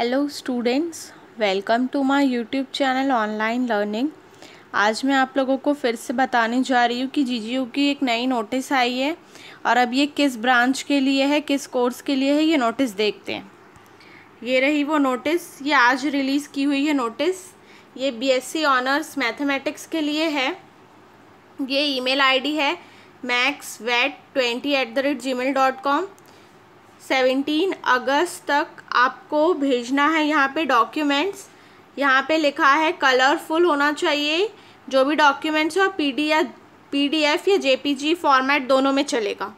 hello students welcome to my YouTube channel online learning आज मैं आप लोगों को फिर से बताने जा रही हूँ कि जीजीयू की एक नई नोटिस आई है और अब ये किस ब्रांच के लिए है किस कोर्स के लिए है ये नोटिस देखते हैं ये रही वो नोटिस ये आज रिलीज़ की हुई है नोटिस ये बीएससी ऑनर्स मैथमेटिक्स के लिए है ये ईमेल आईडी है max weight twenty eight the rate gmail dot com seventeen अगस्त तक आपको भेजना है यहाँ पे डॉक्यूमेंट्स यहाँ पे लिखा है कलरफुल होना चाहिए जो भी डॉक्यूमेंट्स हो पी डी या पी डी एफ या जे पी जी फॉर्मेट दोनों में चलेगा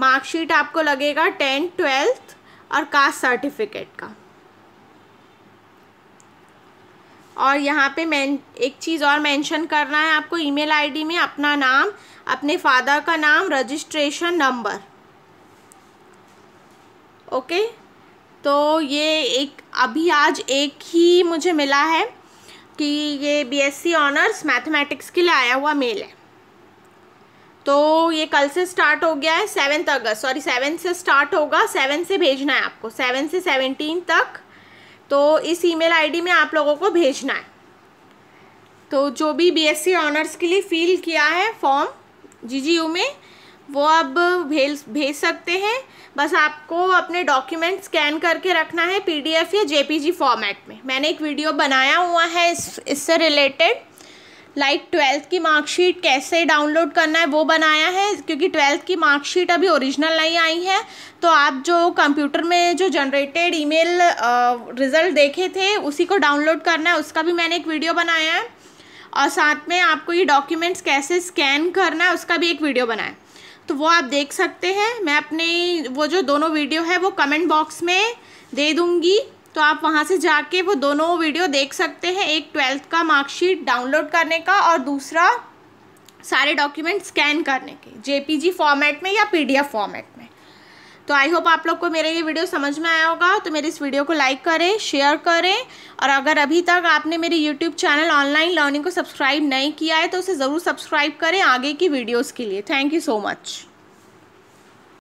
मार्कशीट आपको लगेगा टेंथ ट्वेल्थ और कास्ट सर्टिफिकेट का और यहाँ पे मैं एक चीज़ और मेंशन करना है आपको ईमेल आईडी में अपना नाम अपने फादर का नाम रजिस्ट्रेशन नंबर ओके तो ये एक अभी आज एक ही मुझे मिला है कि ये बीएससी ऑनर्स मैथमेटिक्स के लिए आया हुआ मेल है तो ये कल से स्टार्ट हो गया है सेवन्थ अगस्त सॉरी सेवन से स्टार्ट होगा सेवन से भेजना है आपको सेवन से सेवनटीन तक तो इस ईमेल आईडी में आप लोगों को भेजना है तो जो भी बीएससी ऑनर्स के लिए फ़िल किया है फॉर्म जीजीयू में वो अब भेज भेज सकते हैं बस आपको अपने डॉक्यूमेंट स्कैन करके रखना है पीडीएफ या जेपीजी फॉर्मेट में मैंने एक वीडियो बनाया हुआ है इस इससे रिलेटेड लाइक ट्वेल्थ की मार्कशीट कैसे डाउनलोड करना है वो बनाया है क्योंकि ट्वेल्थ की मार्कशीट अभी ओरिजिनल नहीं आई है तो आप जो कंप्यूटर में जो जनरेटेड ईमेल रिज़ल्ट देखे थे उसी को डाउनलोड करना है उसका भी मैंने एक वीडियो बनाया है और साथ में आपको ये डॉक्यूमेंट्स कैसे स्कैन करना है उसका भी एक वीडियो बनाया तो वो आप देख सकते हैं मैं अपने वो जो दोनों वीडियो है वो कमेंट बॉक्स में दे दूँगी तो आप वहाँ से जाके वो दोनों वीडियो देख सकते हैं एक ट्वेल्थ का मार्कशीट डाउनलोड करने का और दूसरा सारे डॉक्यूमेंट स्कैन करने के जेपीजी फॉर्मेट में या पीडीएफ फॉर्मेट में तो आई होप आप लोग को मेरा ये वीडियो समझ में आया होगा तो मेरे इस वीडियो को लाइक करें शेयर करें और अगर अभी तक आपने मेरे यूट्यूब चैनल ऑनलाइन लर्निंग को सब्सक्राइब नहीं किया है तो उसे ज़रूर सब्सक्राइब करें आगे की वीडियोज़ के लिए थैंक यू सो मच